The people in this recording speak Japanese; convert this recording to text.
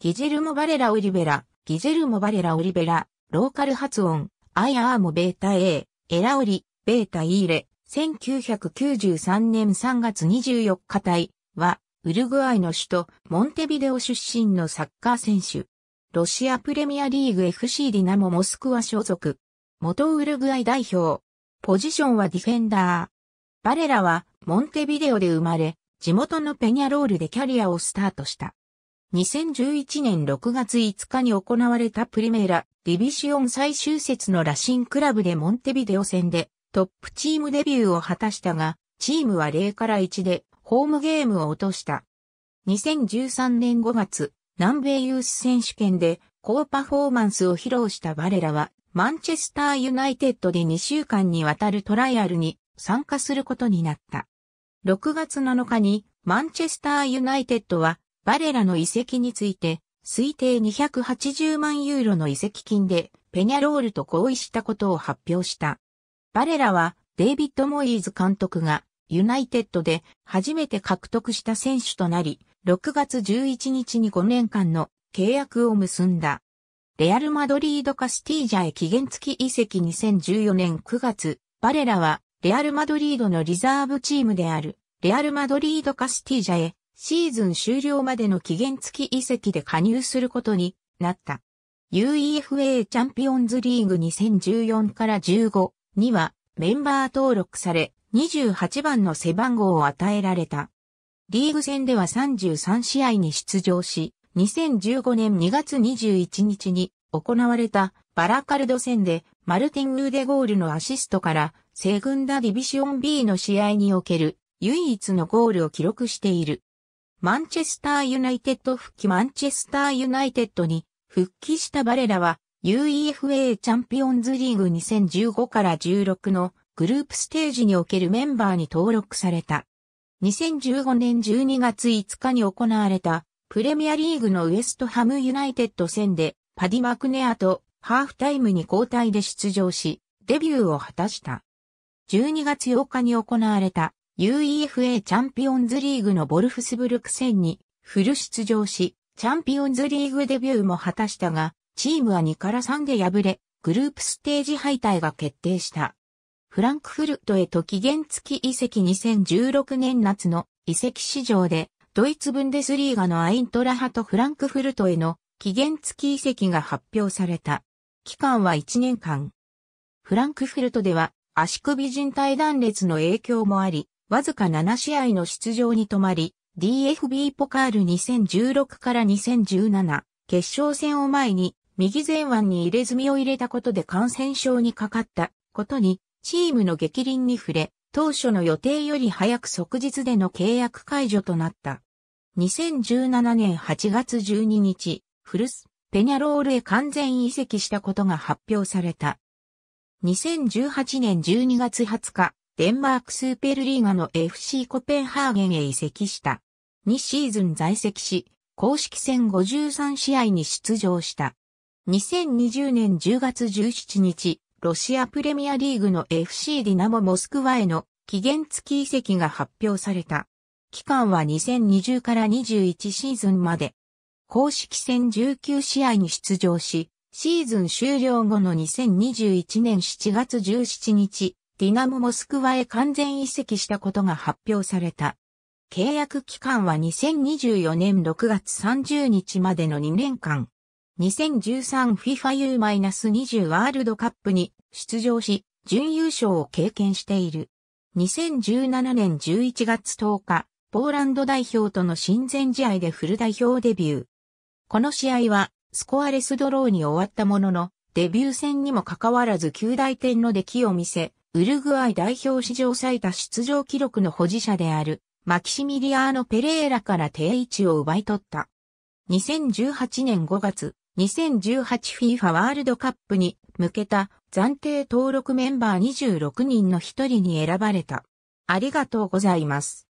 ギジェルモ・バレラ・オリベラ、ギジェルモ・バレラ・オリベラ、ローカル発音、アイ・アーモ・ベータ・エー、エラオリ、ベータ・イーレ、1993年3月24日隊は、ウルグアイの首都、モンテビデオ出身のサッカー選手。ロシアプレミアリーグ FC ディナモ・モスクワ所属。元ウルグアイ代表。ポジションはディフェンダー。バレラは、モンテビデオで生まれ、地元のペニャロールでキャリアをスタートした。2011年6月5日に行われたプリメーラ、ディビシオン最終節の羅針クラブでモンテビデオ戦でトップチームデビューを果たしたが、チームは0から1でホームゲームを落とした。2013年5月、南米ユース選手権で高パフォーマンスを披露した我らは、マンチェスターユナイテッドで2週間にわたるトライアルに参加することになった。6月7日にマンチェスターユナイテッドはバレラの遺跡について、推定280万ユーロの遺跡金で、ペニャロールと合意したことを発表した。バレラは、デイビッド・モイーズ監督が、ユナイテッドで初めて獲得した選手となり、6月11日に5年間の契約を結んだ。レアル・マドリード・カスティージャへ期限付き遺跡2014年9月、バレラはレアル・マドリードのリザーブチームであるレアル・マドリード・カスティージャへシーズン終了までの期限付き移籍で加入することになった。UEFA チャンピオンズリーグ2014から15にはメンバー登録され28番の背番号を与えられた。リーグ戦では33試合に出場し、2015年2月21日に行われたバラカルド戦でマルティン・ウーデゴールのアシストからセグンダディビシオン B の試合における唯一のゴールを記録している。マンチェスターユナイテッド復帰マンチェスターユナイテッドに復帰したバレラは UEFA チャンピオンズリーグ2015から16のグループステージにおけるメンバーに登録された。2015年12月5日に行われたプレミアリーグのウエストハムユナイテッド戦でパディ・マクネアとハーフタイムに交代で出場し、デビューを果たした。12月8日に行われた UEFA チャンピオンズリーグのボルフスブルク戦にフル出場し、チャンピオンズリーグデビューも果たしたが、チームは2から3で敗れ、グループステージ敗退が決定した。フランクフルトへと期限付き移籍2016年夏の移籍市場で、ドイツブンデスリーガのアイントラハとフランクフルトへの期限付き移籍が発表された。期間は1年間。フランクフルトでは足首人体断裂の影響もあり、わずか7試合の出場に止まり、DFB ポカール2016から2017決勝戦を前に右前腕に入れ墨を入れたことで感染症にかかったことにチームの激輪に触れ当初の予定より早く即日での契約解除となった。2017年8月12日、フルス、ペニャロールへ完全移籍したことが発表された。2018年12月20日、デンマークスーペルリーガの FC コペンハーゲンへ移籍した。2シーズン在籍し、公式戦53試合に出場した。2020年10月17日、ロシアプレミアリーグの FC ディナモモスクワへの期限付き移籍が発表された。期間は2020から21シーズンまで。公式戦19試合に出場し、シーズン終了後の2021年7月17日、ディナモ・モスクワへ完全移籍したことが発表された。契約期間は2024年6月30日までの2年間。2013 FIFA U-20 ワールドカップに出場し、準優勝を経験している。2017年11月10日、ポーランド代表との親善試合でフル代表デビュー。この試合は、スコアレスドローに終わったものの、デビュー戦にもかかわらず9大点の出来を見せ、ウルグアイ代表史上最多出場記録の保持者である、マキシミリアーノ・ペレーラから定位置を奪い取った。2018年5月、2018FIFA ワールドカップに向けた暫定登録メンバー26人の一人に選ばれた。ありがとうございます。